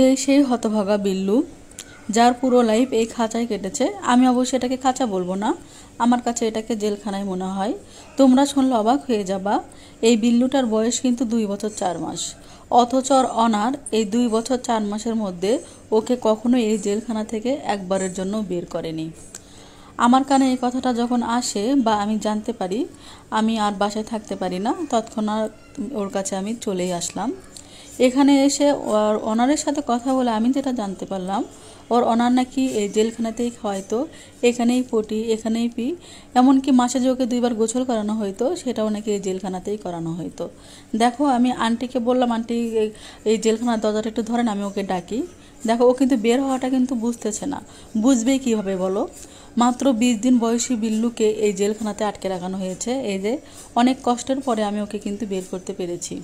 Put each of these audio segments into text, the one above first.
এ সেই হতভাগা বিল্লু যার পুরো লাইফ এই খাঁচায় কেটেছে আমি অবশ্যই এটাকে খাঁচা বলবো না আমার কাছে এটাকে জেলখানায় মনে হয় তোমরা শুনলে অবাক হয়ে যাবা এই বিল্লুটার বয়স কিন্তু দুই বছর চার মাস অথচ অনার এই দুই বছর চার মাসের মধ্যে ওকে কখনো এই জেলখানা থেকে একবারের জন্য বের করেনি আমার কানে এই কথাটা যখন আসে বা আমি জানতে পারি আমি আর বাসায় থাকতে পারি না তৎক্ষণাৎ ওর কাছে আমি চলেই আসলাম এখানে এসে ওর অনারের সাথে কথা বলে আমি যেটা জানতে পারলাম ওর অনার নাকি এই জেলখানাতেই হয়তো এখানেই পটি এখানেই পি এমনকি মাসে যোগে দুইবার গোছল করানো হয়তো সেটাও নাকি এই জেলখানাতেই করানো হয়তো দেখো আমি আন্টিকে বললাম আন্টি এই জেলখানার দরজাটা একটু ধরেন আমি ওকে ডাকি দেখো ও কিন্তু বের হওয়াটা কিন্তু বুঝতেছে না বুঝবে কিভাবে বলো মাত্র বিশ দিন বয়সী বিল্লুকে এই জেলখানাতে আটকে রাখানো হয়েছে এই যে অনেক কষ্টের পরে আমি ওকে কিন্তু বের করতে পেরেছি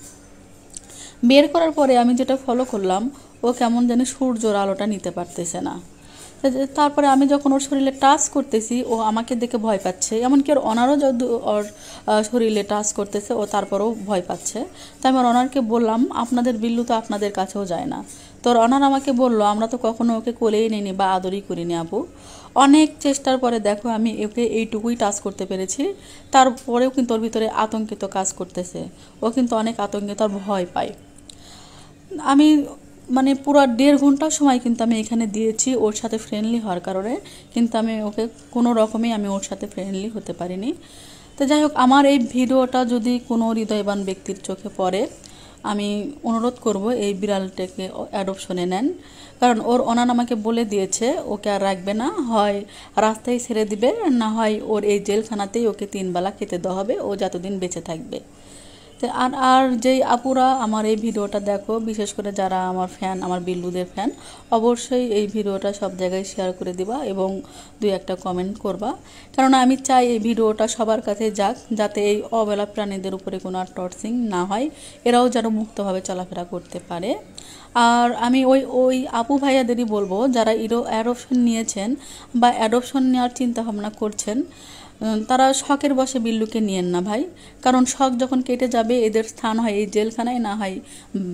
বের করার পরে আমি যেটা ফলো করলাম ও কেমন যেন সূর্যর আলোটা নিতে পারতেছে না তারপরে আমি যখন ওর শরীরে টাচ করতেছি ও আমাকে দেখে ভয় পাচ্ছে এমনকি ওর অনারও যদি ওর শরীরে টাচ করতেছে ও তারপরেও ভয় পাচ্ছে তাই আমি অনারকে বললাম আপনাদের বিল্লু তো আপনাদের কাছেও যায় না তোর অনার আমাকে বলল আমরা তো কখনো ওকে কোলেই নিইনি বা আদরই করিনি আপু অনেক চেষ্টার পরে দেখো আমি ওকে এইটুকুই টাচ করতে পেরেছি তারপরেও কিন্তু ওর ভিতরে আতঙ্কিত কাজ করতেছে ও কিন্তু অনেক আতঙ্কিত ভয় পায় আমি মানে পুরো দেড় ঘন্টা সময় কিন্তু আমি এখানে দিয়েছি ওর সাথে ফ্রেন্ডলি হওয়ার কারণে কিন্তু আমি ওকে কোনো রকমেই আমি ওর সাথে ফ্রেন্ডলি হতে পারিনি তো যাই হোক আমার এই ভিডিওটা যদি কোনো হৃদয়বান ব্যক্তির চোখে পড়ে আমি অনুরোধ করব এই বিড়ালটাকে অ্যাডপশনে নেন কারণ ওর অনান আমাকে বলে দিয়েছে ওকে আর রাখবে না হয় রাস্তায় ছেড়ে দিবে না হয় ওর এই জেলখানাতেই ওকে তিনবেলা খেতে দেওয়া হবে ও যতদিন বেঁচে থাকবে তো আর আর যেই আপুরা আমার এই ভিডিওটা দেখো বিশেষ করে যারা আমার ফ্যান আমার বিল্লুদের ফ্যান অবশ্যই এই ভিডিওটা সব জায়গায় শেয়ার করে দিবা এবং দুই একটা কমেন্ট করবা কারণ আমি চাই এই ভিডিওটা সবার কাছে যাক যাতে এই অবেলা প্রাণীদের উপরে কোনো আর টর্চিং না হয় এরাও যেন মুক্তভাবে চলাফেরা করতে পারে আর আমি ওই ওই আপু ভাইয়াদেরই বলবো যারা ইরো অ্যাডপশন নিয়েছেন বা অ্যাডপশন নেওয়ার চিন্তাভাবনা করছেন তারা শখের বসে বিল্লুকে নিয়েন না ভাই কারণ শখ যখন কেটে যাবে এদের স্থান হয় এই জেলখানায় না হয়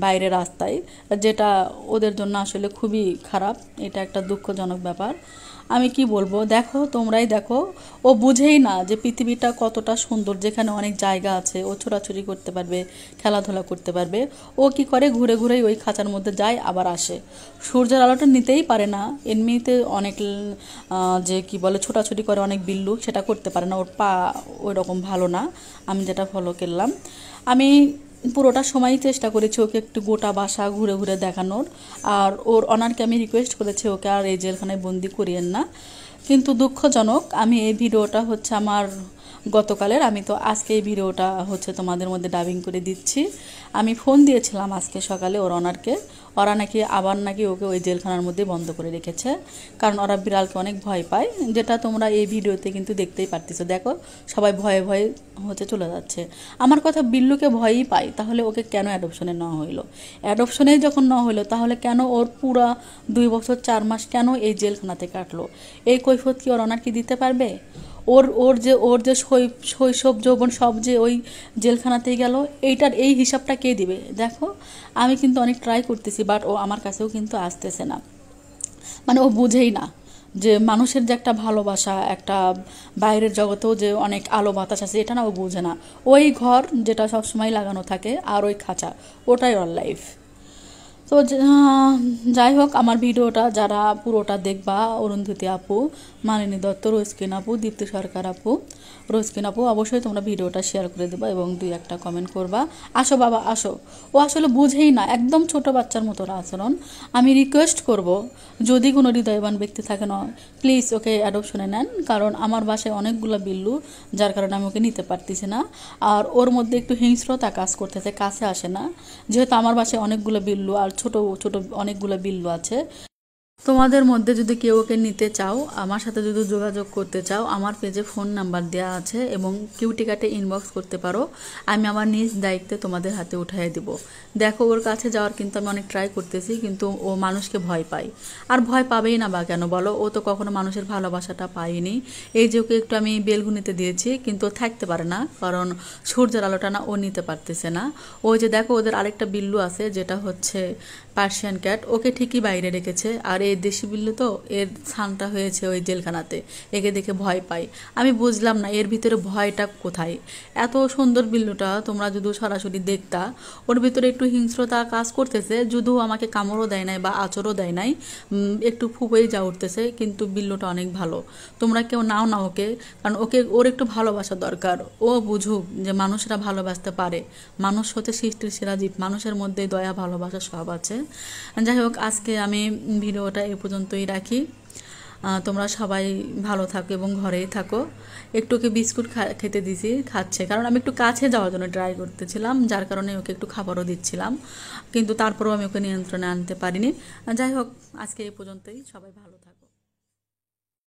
বাইরে রাস্তায় যেটা ওদের জন্য আসলে খুবই খারাপ এটা একটা দুঃখজনক ব্যাপার আমি কি বলবো দেখো তোমরাই দেখো ও বুঝেই না যে পৃথিবীটা কতটা সুন্দর যেখানে অনেক জায়গা আছে ও ছোড়াছুরি করতে পারবে খেলাধুলা করতে পারবে ও কি করে ঘুরে ঘুরেই ওই খাঁচার মধ্যে যায় আবার আসে সূর্যের আলোটা নিতেই পারে না এমনিতে অনেক যে কি বলে ছোটাছুটি করে অনেক বিল্লু সেটা করতে পারে না ওর পা ওই রকম ভালো না আমি যেটা ফলো করলাম আমি পুরোটা সময়ই চেষ্টা করেছি ওকে একটু গোটা বাসা ঘুরে ঘুরে দেখানোর আর ওর অনারকে আমি রিকোয়েস্ট করেছি ওকে আর এই জেলখানায় বন্দি করিয়েন না কিন্তু দুঃখজনক আমি এই ভিডিওটা হচ্ছে আমার গতকালের আমি তো আজকে এই ভিডিওটা হচ্ছে তোমাদের মধ্যে ডাবিং করে দিচ্ছি আমি ফোন দিয়েছিলাম আজকে সকালে ওর অনারকে ওরা নাকি আবার নাকি ওকে ওই জেলখানার মধ্যে বন্ধ করে রেখেছে কারণ ওরা বিড়ালকে অনেক ভয় পায় যেটা তোমরা এই ভিডিওতে কিন্তু দেখতেই পারতেছো দেখো সবাই ভয়ে ভয়ে হচ্ছে চলে যাচ্ছে আমার কথা বিল্লুকে ভয়ই পাই তাহলে ওকে কেন অ্যাডপশনে নেওয়া হইলো অ্যাডপশনে যখন নেওয়া হইলো তাহলে কেন ওর পুরা দুই বছর চার মাস কেন এই জেলখানাতে কাটলো এই কৈফত কি ওর অনার কি দিতে পারবে ওর ওর যে ওর যে শৈশব যৌবন সব যে ওই জেলখানাতেই গেল এইটার এই হিসাবটা কে দিবে দেখো আমি কিন্তু অনেক ট্রাই করতেছি বাট ও আমার কাছেও কিন্তু আসতেছে না মানে ও বুঝেই না যে মানুষের যে একটা ভালোবাসা একটা বাইরের জগতেও যে অনেক আলো বাতাস আছে এটা না ও বোঝে না ওই ঘর যেটা সবসময় লাগানো থাকে আর ওই খাঁচা ওটাই ওর লাইফ তো যাই হোক আমার ভিডিওটা যারা পুরোটা দেখবা অরুন্ধতি আপু মানিনী দত্ত রোজকিন আপু দীপ্তি সরকার আপু রোজকিন আপু অবশ্যই তোমরা ভিডিওটা শেয়ার করে দেবা এবং দুই একটা কমেন্ট করবা আসো বাবা আসো ও আসলে বুঝেই না একদম ছোট বাচ্চার মতো আচরণ আমি রিকোয়েস্ট করব যদি কোনো হৃদয়বান ব্যক্তি থাকে না প্লিজ ওকে অ্যাডপশনে নেন কারণ আমার বাসায় অনেকগুলো বিল্লু যার কারণে আমি ওকে নিতে পারতেছি না আর ওর মধ্যে একটু হিংস্রতা কাজ করতেছে কাছে আসে না যেহেতু আমার বাসায় অনেকগুলো বিল্লু আর ছোট ছোট অনেকগুলো বিল্লু আছে তোমাদের মধ্যে যদি কেউ ওকে নিতে চাও আমার সাথে যদি যোগাযোগ করতে চাও আমার পেজে ফোন নাম্বার দেওয়া আছে এবং কিউটিকাটে ইনবক্স করতে পারো আমি আমার নিজ দায়িত্বে তোমাদের হাতে উঠাই দিব দেখো ওর কাছে যাওয়ার কিন্তু আমি অনেক ট্রাই করতেছি কিন্তু ও মানুষকে ভয় পায় আর ভয় পাবেই না বা কেন বলো ও তো কখনো মানুষের ভালোবাসাটা পায়নি এই যে ওকে একটু আমি বেলগুনিতে দিয়েছি কিন্তু থাকতে পারে না কারণ সূর্যের আলোটা না ও নিতে পারতেছে না ও যে দেখো ওদের আরেকটা বিল্লু আছে যেটা হচ্ছে পার্সিয়ান ক্যাট ওকে ঠিকই বাইরে রেখেছে আর এই দেশি বিল্লু তো এর স্নানটা হয়েছে ওই জেলখানাতে একে দেখে ভয় পাই আমি বুঝলাম না এর ভিতরে ভয়টা কোথায় এত সুন্দর বিল্লুটা তোমরা যদি সরাসরি দেখতা ওর ভিতরে একটু হিংস্রতা কাজ করতেছে যদিও আমাকে কামড়ও দেয় নাই বা আচরও দেয় নাই একটু ফুপেই যা উঠতেছে কিন্তু বিল্লুটা অনেক ভালো তোমরা কেউ নাও না ওকে কারণ ওকে ওর একটু ভালোবাসা দরকার ও বুঝুক যে মানুষরা ভালোবাসতে পারে মানুষ হতে সৃষ্টির সেরা জীব মানুষের মধ্যে দয়া ভালোবাসা সব আছে যাই হোক আজকে আমি ভিডিও ভিডিওটা এ পর্যন্তই রাখি তোমরা সবাই ভালো থাকো এবং ঘরেই থাকো একটু ওকে বিস্কুট খেতে দিছি খাচ্ছে কারণ আমি একটু কাছে যাওয়ার জন্য ট্রাই করতেছিলাম যার কারণে ওকে একটু খাবারও দিচ্ছিলাম কিন্তু তারপরেও আমি ওকে নিয়ন্ত্রণে আনতে পারিনি যাই হোক আজকে এ পর্যন্তই সবাই ভালো থাকো